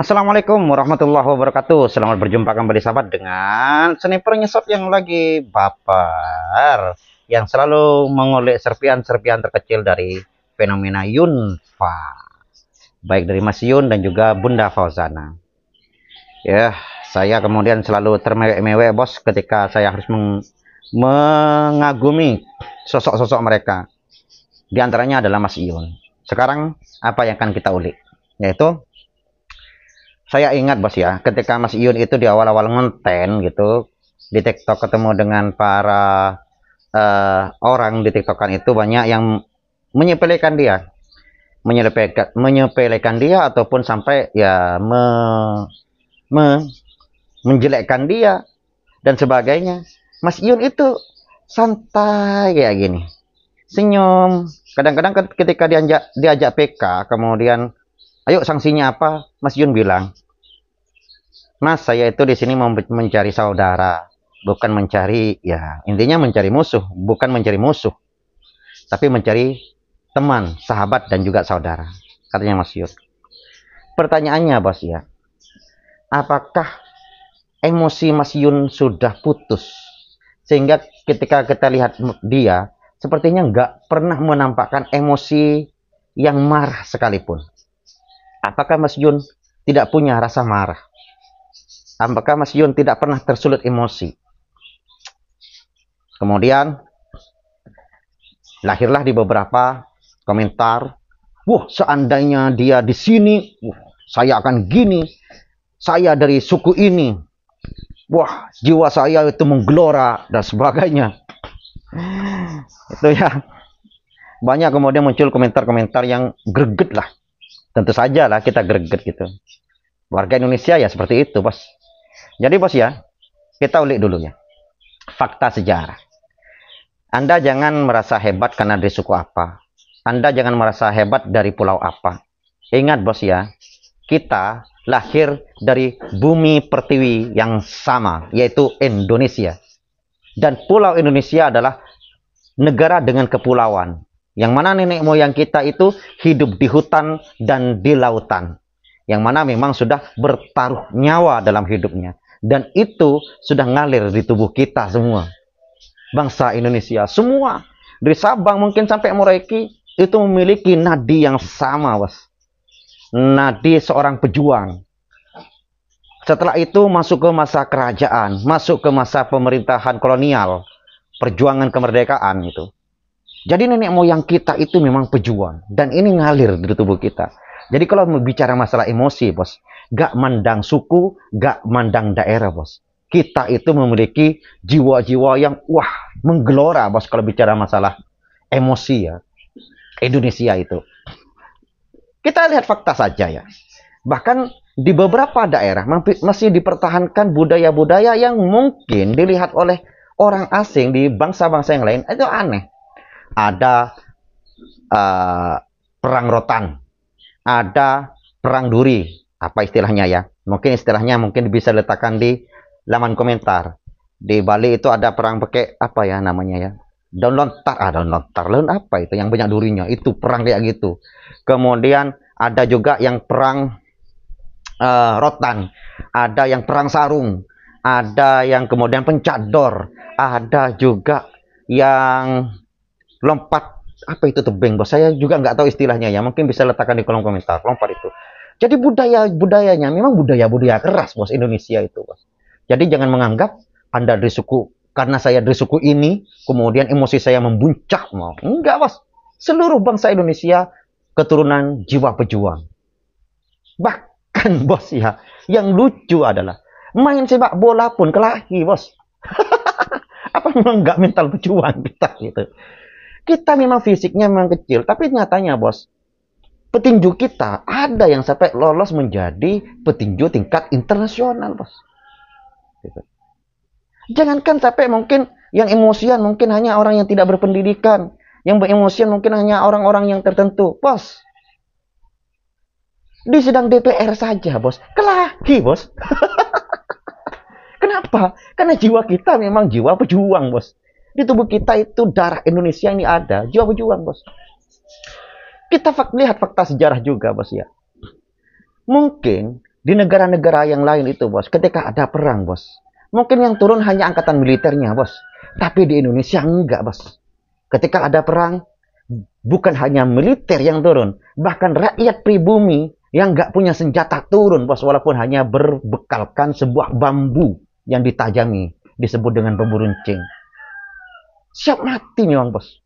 Assalamualaikum warahmatullahi wabarakatuh Selamat berjumpa kembali sahabat dengan sniper nyesot yang lagi baper Yang selalu mengolek serpian-serpian terkecil dari fenomena Yunfa Baik dari Mas Yun dan juga Bunda Fauzana Ya, saya kemudian selalu termewek-mewek bos ketika saya harus meng mengagumi sosok-sosok mereka Di antaranya adalah Mas Yun Sekarang apa yang akan kita ulik Yaitu saya ingat bos ya ketika Mas Iyun itu di awal-awal ngonten gitu di TikTok ketemu dengan para uh, orang di TikTokan itu banyak yang menyepelekan dia menyepelekan menyepelekan dia ataupun sampai ya me, me, menjelekkan dia dan sebagainya Mas Iyun itu santai kayak gini senyum kadang-kadang ketika diajak diajak PK kemudian ayo sanksinya apa Mas Yun bilang Mas, saya itu di sini mencari saudara, bukan mencari ya intinya mencari musuh, bukan mencari musuh, tapi mencari teman, sahabat dan juga saudara. Katanya Mas Yud. Pertanyaannya Bos ya, apakah emosi Mas Yun sudah putus sehingga ketika kita lihat dia sepertinya nggak pernah menampakkan emosi yang marah sekalipun. Apakah Mas Yun tidak punya rasa marah? Apakah Mas Yun tidak pernah tersulut emosi? Kemudian lahirlah di beberapa komentar, "Wah, seandainya dia di sini, wah, saya akan gini. Saya dari suku ini. Wah, jiwa saya itu menggelora dan sebagainya." Itu ya. Banyak kemudian muncul komentar-komentar yang greget lah. Tentu saja lah kita greget gitu. Warga Indonesia ya seperti itu, Bos. Jadi bos ya, kita ulik dulu ya. Fakta sejarah. Anda jangan merasa hebat karena dari suku apa. Anda jangan merasa hebat dari pulau apa. Ingat bos ya, kita lahir dari bumi pertiwi yang sama, yaitu Indonesia. Dan pulau Indonesia adalah negara dengan kepulauan. Yang mana nenek moyang kita itu hidup di hutan dan di lautan. Yang mana memang sudah bertaruh nyawa dalam hidupnya. Dan itu sudah ngalir di tubuh kita semua. Bangsa Indonesia semua dari Sabang mungkin sampai Merauke itu memiliki nadi yang sama, Bos. Nadi seorang pejuang. Setelah itu masuk ke masa kerajaan, masuk ke masa pemerintahan kolonial, perjuangan kemerdekaan itu. Jadi nenek moyang kita itu memang pejuang dan ini ngalir di tubuh kita. Jadi kalau bicara masalah emosi, Bos, gak mandang suku, gak mandang daerah, bos. Kita itu memiliki jiwa-jiwa yang wah menggelora, bos. Kalau bicara masalah emosi ya, Indonesia itu. Kita lihat fakta saja ya. Bahkan di beberapa daerah masih dipertahankan budaya-budaya yang mungkin dilihat oleh orang asing di bangsa-bangsa yang lain itu aneh. Ada uh, perang rotan, ada perang duri, apa istilahnya ya mungkin istilahnya mungkin bisa letakkan di laman komentar di Bali itu ada perang pakai apa ya namanya ya daun lontar ah daun lontar daun apa itu yang banyak durinya itu perang kayak gitu kemudian ada juga yang perang uh, rotan ada yang perang sarung ada yang kemudian pencador ada juga yang lompat apa itu tebing bos saya juga nggak tahu istilahnya ya mungkin bisa letakkan di kolom komentar lompat itu jadi budaya budayanya memang budaya budaya keras bos Indonesia itu bos. Jadi jangan menganggap anda dari suku karena saya dari suku ini kemudian emosi saya membuncak mau enggak bos. Seluruh bangsa Indonesia keturunan jiwa pejuang. Bahkan bos ya yang lucu adalah main sepak bola pun kelahi bos. Apa memang enggak mental pejuang kita gitu. Kita memang fisiknya memang kecil, tapi nyatanya bos, petinju kita ada yang sampai lolos menjadi petinju tingkat internasional bos gitu. jangankan sampai mungkin yang emosian mungkin hanya orang yang tidak berpendidikan yang beremosian mungkin hanya orang-orang yang tertentu bos di sidang DPR saja bos kelahi bos kenapa karena jiwa kita memang jiwa pejuang bos di tubuh kita itu darah Indonesia ini ada jiwa pejuang bos kita fak lihat fakta sejarah juga, Bos ya. Mungkin di negara-negara yang lain itu, Bos, ketika ada perang, Bos, mungkin yang turun hanya angkatan militernya, Bos. Tapi di Indonesia enggak, Bos. Ketika ada perang, bukan hanya militer yang turun, bahkan rakyat pribumi yang enggak punya senjata turun, Bos, walaupun hanya berbekalkan sebuah bambu yang ditajami disebut dengan bambu runcing. Siap mati nih bang Bos.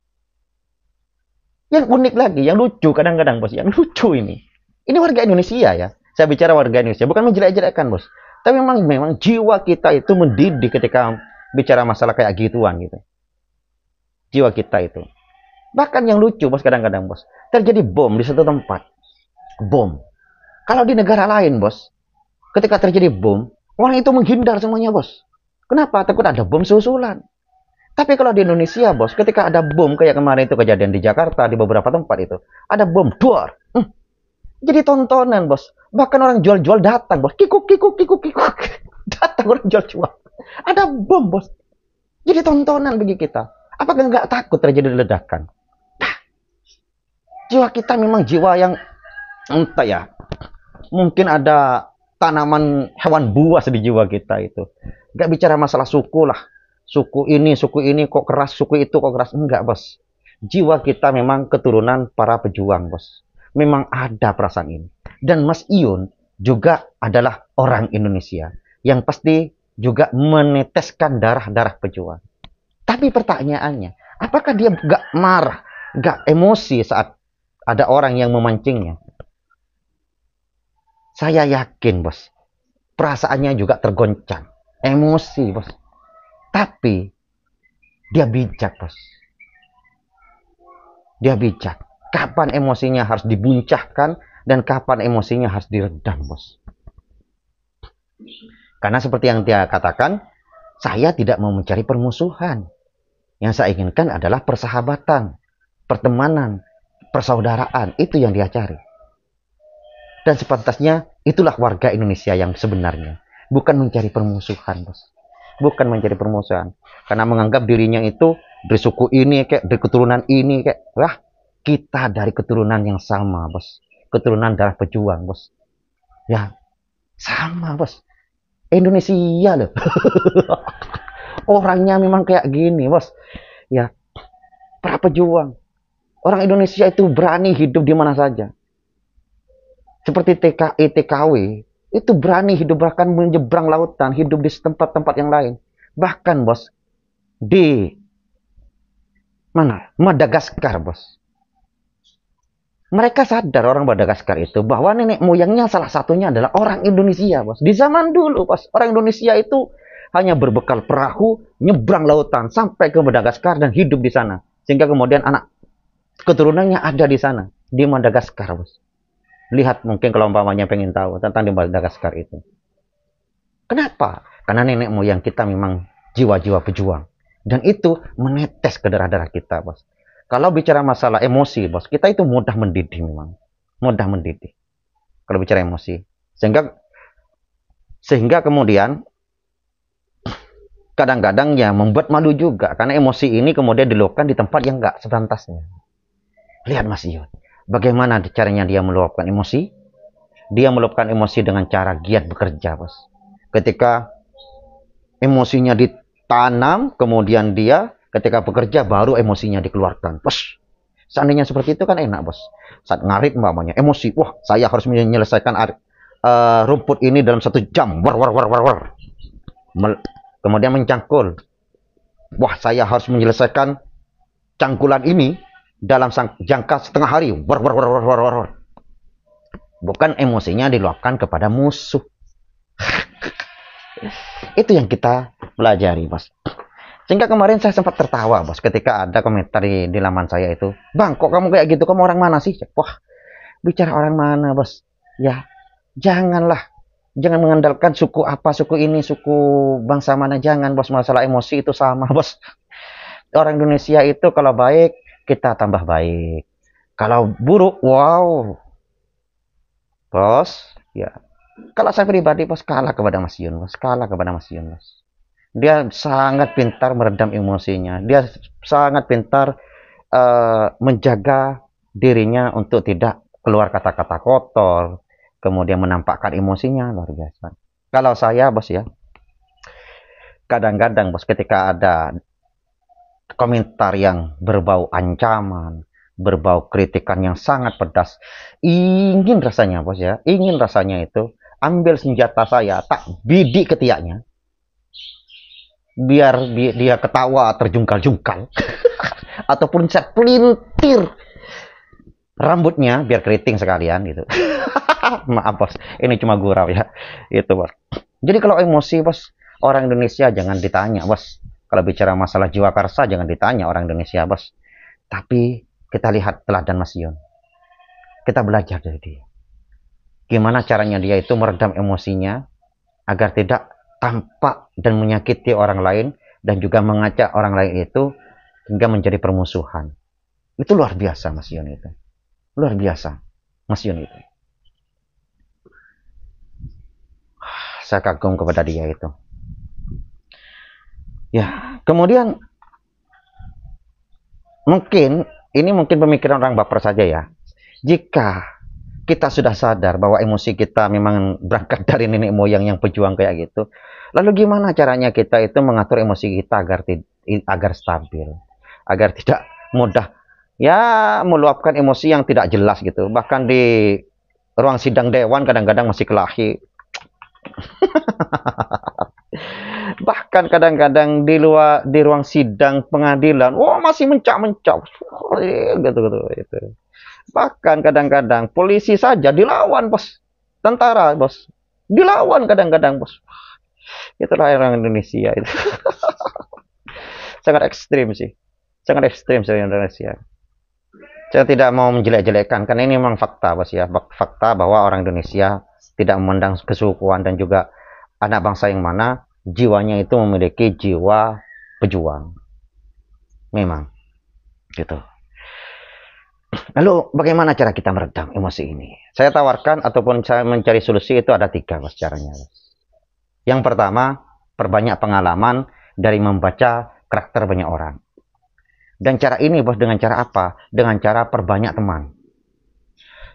Yang unik lagi, yang lucu kadang-kadang bos, yang lucu ini. Ini warga Indonesia ya. Saya bicara warga Indonesia, bukan menjelek-jelekkan bos. Tapi memang memang jiwa kita itu mendidih ketika bicara masalah kayak gituan gitu. Jiwa kita itu. Bahkan yang lucu bos kadang-kadang bos, terjadi bom di satu tempat. Bom. Kalau di negara lain bos, ketika terjadi bom, orang itu menghindar semuanya bos. Kenapa? Takut ada bom susulan. Tapi kalau di Indonesia, bos, ketika ada bom kayak kemarin itu kejadian di Jakarta, di beberapa tempat itu, ada bom, duar. Hmm. Jadi tontonan, bos. Bahkan orang jual-jual datang, bos. Kikuk, kikuk, kikuk, kikuk. Datang orang jual-jual. Ada bom, bos. Jadi tontonan bagi kita. Apakah nggak takut terjadi ledakan? Nah, jiwa kita memang jiwa yang entah ya. Mungkin ada tanaman hewan buas di jiwa kita itu. Gak bicara masalah suku lah suku ini, suku ini kok keras, suku itu kok keras. Enggak, bos. Jiwa kita memang keturunan para pejuang, bos. Memang ada perasaan ini. Dan Mas Iyun juga adalah orang Indonesia yang pasti juga meneteskan darah-darah pejuang. Tapi pertanyaannya, apakah dia gak marah, gak emosi saat ada orang yang memancingnya? Saya yakin, bos. Perasaannya juga tergoncang. Emosi, bos tapi dia bijak, Bos. Dia bijak. Kapan emosinya harus dibuncahkan dan kapan emosinya harus diredam, Bos. Karena seperti yang dia katakan, saya tidak mau mencari permusuhan. Yang saya inginkan adalah persahabatan, pertemanan, persaudaraan. Itu yang dia cari. Dan sepantasnya itulah warga Indonesia yang sebenarnya. Bukan mencari permusuhan, bos bukan mencari permusuhan karena menganggap dirinya itu dari suku ini kayak dari keturunan ini kayak lah kita dari keturunan yang sama bos keturunan darah pejuang bos ya sama bos Indonesia loh orangnya memang kayak gini bos ya para pejuang orang Indonesia itu berani hidup di mana saja seperti TKI e, TKW itu berani hidup bahkan menyeberang lautan, hidup di tempat-tempat yang lain. Bahkan bos, di mana? Madagaskar bos. Mereka sadar orang Madagaskar itu bahwa nenek moyangnya salah satunya adalah orang Indonesia bos. Di zaman dulu bos, orang Indonesia itu hanya berbekal perahu, nyebrang lautan sampai ke Madagaskar dan hidup di sana. Sehingga kemudian anak keturunannya ada di sana, di Madagaskar bos. Lihat mungkin kalau umpamanya pengen tahu tentang di Madagaskar itu. Kenapa? Karena nenek moyang kita memang jiwa-jiwa pejuang. Dan itu menetes ke darah-darah kita, bos. Kalau bicara masalah emosi, bos, kita itu mudah mendidih memang. Mudah mendidih. Kalau bicara emosi. Sehingga sehingga kemudian kadang-kadang ya membuat malu juga karena emosi ini kemudian dilakukan di tempat yang enggak sepantasnya. Lihat Mas Yud. Bagaimana caranya dia meluapkan emosi? Dia meluapkan emosi dengan cara giat bekerja, bos. Ketika emosinya ditanam, kemudian dia ketika bekerja baru emosinya dikeluarkan, bos. Seandainya seperti itu kan enak, bos. Saat ngarit mamanya emosi, wah saya harus menyelesaikan uh, rumput ini dalam satu jam, war war war war war. kemudian mencangkul, wah saya harus menyelesaikan cangkulan ini dalam jangka setengah hari. War, war, war, war, war, war. Bukan emosinya diluapkan kepada musuh. Itu yang kita pelajari, Bos. Sehingga kemarin saya sempat tertawa, Bos, ketika ada komentar di, di laman saya itu. Bang, kok kamu kayak gitu? Kamu orang mana sih? Wah, bicara orang mana, Bos? Ya, janganlah. Jangan mengandalkan suku apa, suku ini, suku bangsa mana. Jangan, Bos. Masalah emosi itu sama, Bos. Orang Indonesia itu kalau baik kita tambah baik. Kalau buruk, wow. Bos, ya. Kalau saya pribadi, bos kalah kepada Mas Yun, bos kalah kepada Mas Yun, bos. Dia sangat pintar meredam emosinya. Dia sangat pintar uh, menjaga dirinya untuk tidak keluar kata-kata kotor, kemudian menampakkan emosinya luar biasa. Kalau saya, bos ya, kadang-kadang bos ketika ada komentar yang berbau ancaman, berbau kritikan yang sangat pedas. Ingin rasanya, Bos ya. Ingin rasanya itu ambil senjata saya, tak bidik ketiaknya. Biar dia ketawa terjungkal-jungkal ataupun saya pelintir rambutnya biar keriting sekalian gitu. Maaf, Bos. Ini cuma gurau ya. Itu, Bos. Jadi kalau emosi, Bos, orang Indonesia jangan ditanya, Bos kalau bicara masalah jiwa karsa jangan ditanya orang Indonesia bos. Tapi kita lihat teladan Mas Yun. Kita belajar dari dia. Gimana caranya dia itu meredam emosinya agar tidak tampak dan menyakiti orang lain dan juga mengajak orang lain itu hingga menjadi permusuhan. Itu luar biasa Mas Yun itu. Luar biasa Mas Yun itu. saya kagum kepada dia itu. Ya, Kemudian mungkin ini mungkin pemikiran orang baper saja ya. Jika kita sudah sadar bahwa emosi kita memang berangkat dari nenek moyang yang pejuang kayak gitu. Lalu gimana caranya kita itu mengatur emosi kita agar agar stabil, agar tidak mudah ya meluapkan emosi yang tidak jelas gitu. Bahkan di ruang sidang dewan kadang-kadang masih kelahi. bahkan kadang-kadang di luar di ruang sidang pengadilan wah oh, masih mencak-mencak gitu gitu itu bahkan kadang-kadang polisi saja dilawan bos tentara bos dilawan kadang-kadang bos itulah orang Indonesia itu sangat ekstrim sih sangat ekstrim sih Indonesia saya tidak mau menjelek-jelekan karena ini memang fakta bos ya fakta bahwa orang Indonesia tidak memandang kesukuan dan juga anak bangsa yang mana jiwanya itu memiliki jiwa pejuang memang gitu lalu bagaimana cara kita meredam emosi ini saya tawarkan ataupun saya mencari solusi itu ada tiga mas caranya yang pertama perbanyak pengalaman dari membaca karakter banyak orang dan cara ini bos dengan cara apa dengan cara perbanyak teman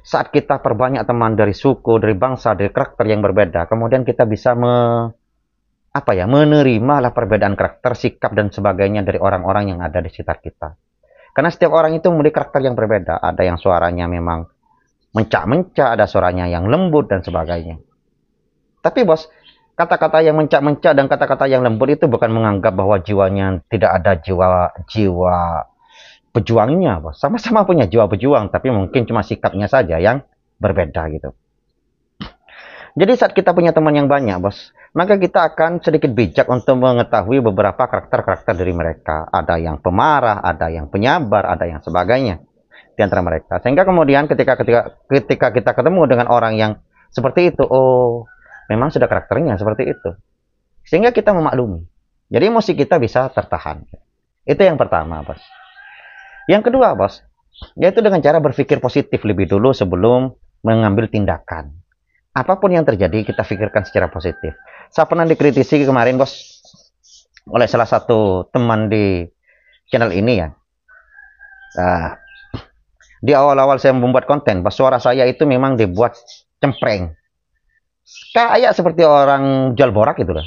saat kita perbanyak teman dari suku, dari bangsa, dari karakter yang berbeda, kemudian kita bisa me, apa ya, menerimalah perbedaan karakter, sikap dan sebagainya dari orang-orang yang ada di sekitar kita. Karena setiap orang itu memiliki karakter yang berbeda. Ada yang suaranya memang mencak-mencak, ada suaranya yang lembut dan sebagainya. Tapi bos, kata-kata yang mencak-mencak dan kata-kata yang lembut itu bukan menganggap bahwa jiwanya tidak ada jiwa jiwa pejuangnya bos, sama-sama punya jiwa pejuang tapi mungkin cuma sikapnya saja yang berbeda gitu jadi saat kita punya teman yang banyak, bos, maka kita akan sedikit bijak untuk mengetahui beberapa karakter-karakter dari mereka. Ada yang pemarah, ada yang penyabar, ada yang sebagainya di antara mereka. Sehingga kemudian ketika ketika ketika kita ketemu dengan orang yang seperti itu, oh, memang sudah karakternya seperti itu. Sehingga kita memaklumi. Jadi emosi kita bisa tertahan. Itu yang pertama, bos. Yang kedua, Bos, yaitu dengan cara berpikir positif lebih dulu sebelum mengambil tindakan. Apapun yang terjadi, kita pikirkan secara positif. Saya pernah dikritisi kemarin, Bos, oleh salah satu teman di channel ini ya. Uh, di awal-awal saya membuat konten, Bos, suara saya itu memang dibuat cempreng. Kayak seperti orang jual borak gitu loh.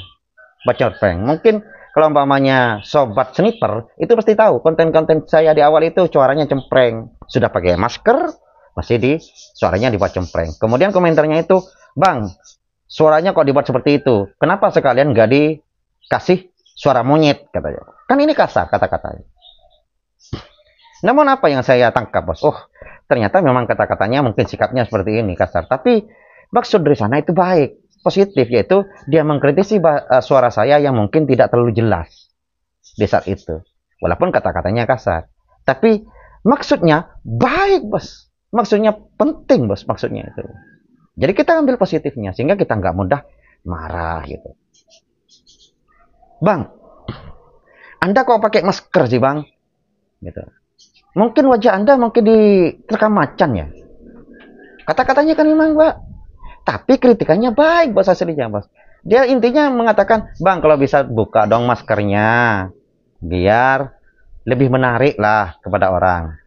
Mungkin kalau umpamanya sobat sniper itu pasti tahu konten-konten saya di awal itu suaranya cempreng sudah pakai masker masih di suaranya dibuat cempreng kemudian komentarnya itu bang suaranya kok dibuat seperti itu kenapa sekalian gak dikasih suara monyet katanya kan ini kasar kata-katanya namun apa yang saya tangkap bos oh ternyata memang kata-katanya mungkin sikapnya seperti ini kasar tapi maksud dari sana itu baik positif yaitu dia mengkritisi eh, suara saya yang mungkin tidak terlalu jelas di saat itu walaupun kata-katanya kasar tapi maksudnya baik bos maksudnya penting bos maksudnya itu jadi kita ambil positifnya sehingga kita nggak mudah marah gitu bang anda kok pakai masker sih bang gitu mungkin wajah anda mungkin diterkam macan ya kata-katanya kan memang pak tapi kritikannya baik bos aslinya bos dia intinya mengatakan bang kalau bisa buka dong maskernya biar lebih menarik lah kepada orang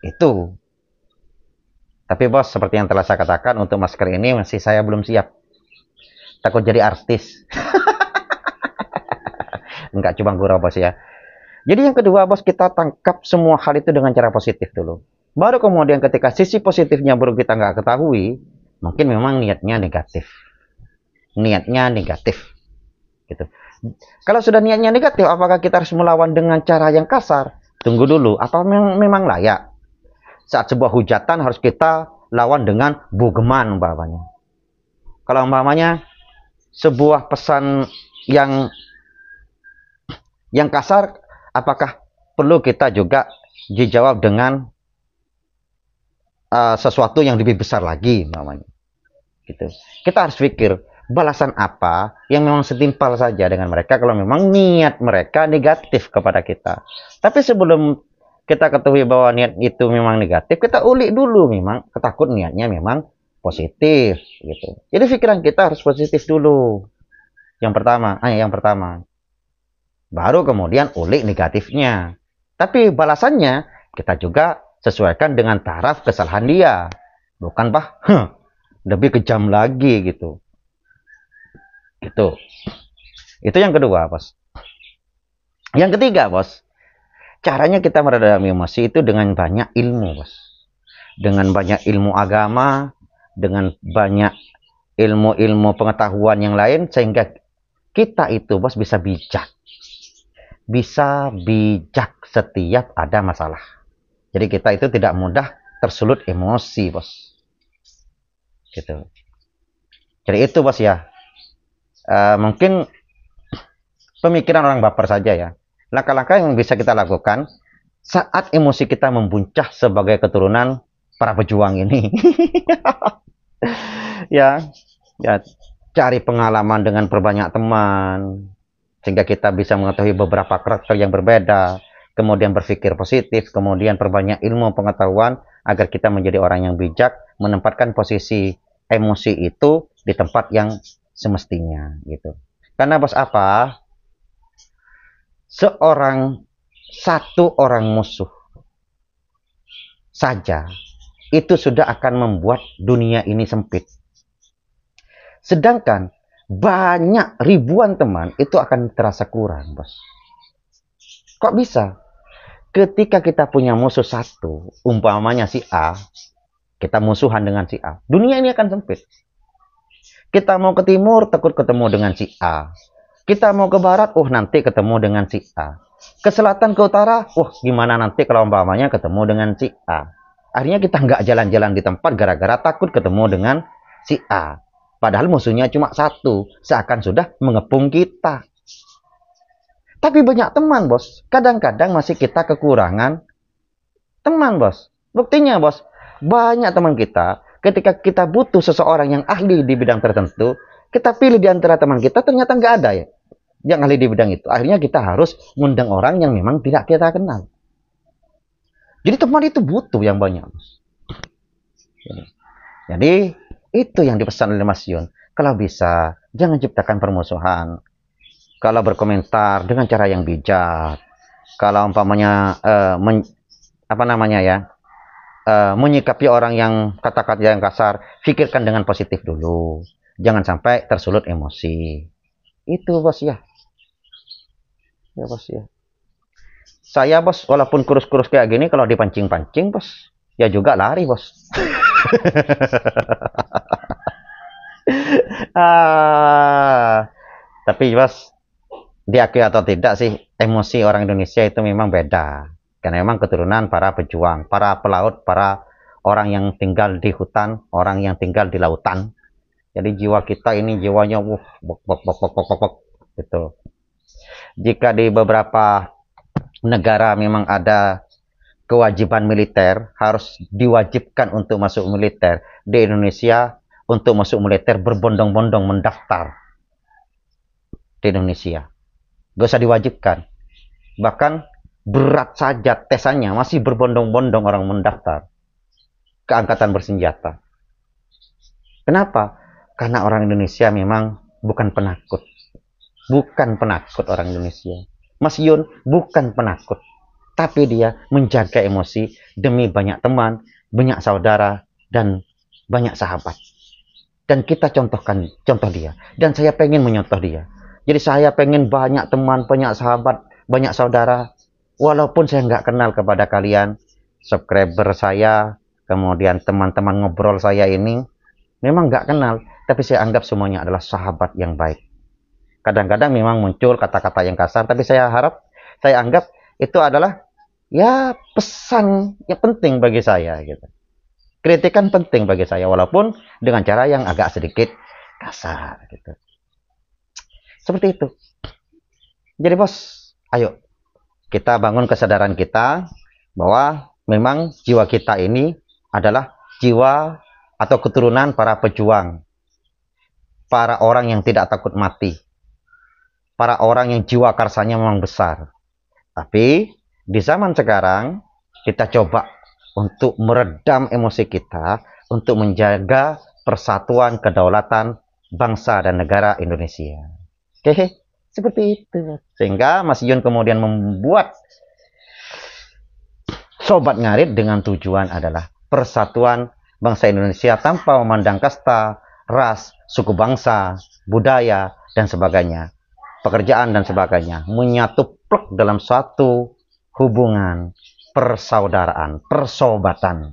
itu tapi bos seperti yang telah saya katakan untuk masker ini masih saya belum siap takut jadi artis enggak cuma gurau bos ya jadi yang kedua bos kita tangkap semua hal itu dengan cara positif dulu baru kemudian ketika sisi positifnya baru kita nggak ketahui mungkin memang niatnya negatif niatnya negatif gitu kalau sudah niatnya negatif apakah kita harus melawan dengan cara yang kasar tunggu dulu atau memang layak saat sebuah hujatan harus kita lawan dengan bugeman umpamanya kalau umpamanya sebuah pesan yang yang kasar apakah perlu kita juga dijawab dengan Eh, sesuatu yang lebih besar lagi namanya gitu kita harus pikir balasan apa yang memang setimpal saja dengan mereka kalau memang niat mereka negatif kepada kita tapi sebelum kita ketahui bahwa niat itu memang negatif, kita ulik dulu memang ketakut niatnya memang positif gitu. Jadi pikiran kita harus positif dulu. Yang pertama, ah yang pertama. Baru kemudian ulik negatifnya. Tapi balasannya kita juga sesuaikan dengan taraf kesalahan dia bukan pak huh, lebih kejam lagi gitu itu itu yang kedua bos yang ketiga bos caranya kita meredam emosi itu dengan banyak ilmu bos dengan banyak ilmu agama dengan banyak ilmu-ilmu pengetahuan yang lain sehingga kita itu bos bisa bijak bisa bijak setiap ada masalah jadi kita itu tidak mudah tersulut emosi, bos. Gitu. Jadi itu, bos ya. Uh, mungkin pemikiran orang baper saja ya. Langkah-langkah yang bisa kita lakukan saat emosi kita membuncah sebagai keturunan para pejuang ini. ya, ya cari pengalaman dengan perbanyak teman sehingga kita bisa mengetahui beberapa karakter yang berbeda kemudian berpikir positif, kemudian perbanyak ilmu pengetahuan agar kita menjadi orang yang bijak, menempatkan posisi emosi itu di tempat yang semestinya gitu. Karena bos apa? Seorang satu orang musuh saja itu sudah akan membuat dunia ini sempit. Sedangkan banyak ribuan teman itu akan terasa kurang, bos. Kok bisa? ketika kita punya musuh satu, umpamanya si A, kita musuhan dengan si A, dunia ini akan sempit. Kita mau ke timur, takut ketemu dengan si A. Kita mau ke barat, oh nanti ketemu dengan si A. Ke selatan, ke utara, wah oh, gimana nanti kalau umpamanya ketemu dengan si A. Akhirnya kita nggak jalan-jalan di tempat gara-gara takut ketemu dengan si A. Padahal musuhnya cuma satu, seakan sudah mengepung kita. Tapi banyak teman, bos. Kadang-kadang masih kita kekurangan teman, bos. Buktinya, bos, banyak teman kita ketika kita butuh seseorang yang ahli di bidang tertentu, kita pilih di antara teman kita ternyata nggak ada ya yang ahli di bidang itu. Akhirnya kita harus ngundang orang yang memang tidak kita kenal. Jadi teman itu butuh yang banyak. bos. Jadi itu yang dipesan oleh Mas Yun. Kalau bisa, jangan ciptakan permusuhan kalau berkomentar dengan cara yang bijak kalau umpamanya uh, men, apa namanya ya uh, menyikapi orang yang kata-kata yang kasar pikirkan dengan positif dulu jangan sampai tersulut emosi itu bos ya ya bos ya saya bos walaupun kurus-kurus kayak gini kalau dipancing-pancing bos ya juga lari bos ah tapi bos diakui atau tidak sih emosi orang Indonesia itu memang beda karena memang keturunan para pejuang para pelaut para orang yang tinggal di hutan orang yang tinggal di lautan jadi jiwa kita ini jiwanya wuh bok bok bok bok bok bok gitu jika di beberapa negara memang ada kewajiban militer harus diwajibkan untuk masuk militer di Indonesia untuk masuk militer berbondong-bondong mendaftar di Indonesia Gak usah diwajibkan. Bahkan berat saja tesannya masih berbondong-bondong orang mendaftar ke angkatan bersenjata. Kenapa? Karena orang Indonesia memang bukan penakut. Bukan penakut orang Indonesia. Mas Yun bukan penakut. Tapi dia menjaga emosi demi banyak teman, banyak saudara, dan banyak sahabat. Dan kita contohkan contoh dia. Dan saya pengen menyontoh dia. Jadi saya pengen banyak teman, banyak sahabat, banyak saudara. Walaupun saya nggak kenal kepada kalian, subscriber saya, kemudian teman-teman ngobrol saya ini, memang nggak kenal. Tapi saya anggap semuanya adalah sahabat yang baik. Kadang-kadang memang muncul kata-kata yang kasar, tapi saya harap, saya anggap itu adalah ya pesan yang penting bagi saya. Gitu. Kritikan penting bagi saya, walaupun dengan cara yang agak sedikit kasar. Gitu. Seperti itu. Jadi bos, ayo kita bangun kesadaran kita bahwa memang jiwa kita ini adalah jiwa atau keturunan para pejuang. Para orang yang tidak takut mati. Para orang yang jiwa karsanya memang besar. Tapi di zaman sekarang kita coba untuk meredam emosi kita untuk menjaga persatuan kedaulatan bangsa dan negara Indonesia. Oke, okay. seperti itu. Sehingga Mas Yun kemudian membuat Sobat Ngarit dengan tujuan adalah persatuan bangsa Indonesia tanpa memandang kasta, ras, suku bangsa, budaya, dan sebagainya. Pekerjaan dan sebagainya. Menyatu plek dalam suatu hubungan persaudaraan, persobatan.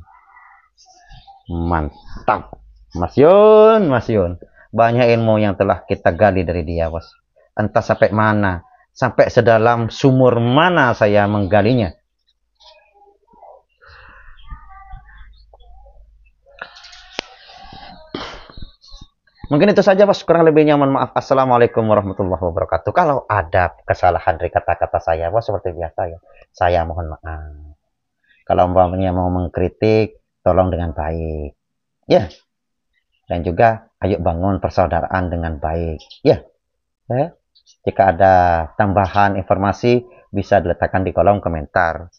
Mantap. Mas Yun, Mas Yun. Banyak ilmu yang telah kita gali dari dia, bos. Entah sampai mana, sampai sedalam sumur mana saya menggalinya. Mungkin itu saja Bos, kurang lebihnya mohon maaf. Assalamualaikum warahmatullahi wabarakatuh. Kalau ada kesalahan dari kata-kata saya Bos seperti biasa ya, saya mohon maaf. Kalau umpamanya mau mengkritik, tolong dengan baik. Ya. Yeah dan juga ayo bangun persaudaraan dengan baik. Ya, yeah. jika ada tambahan informasi bisa diletakkan di kolom komentar.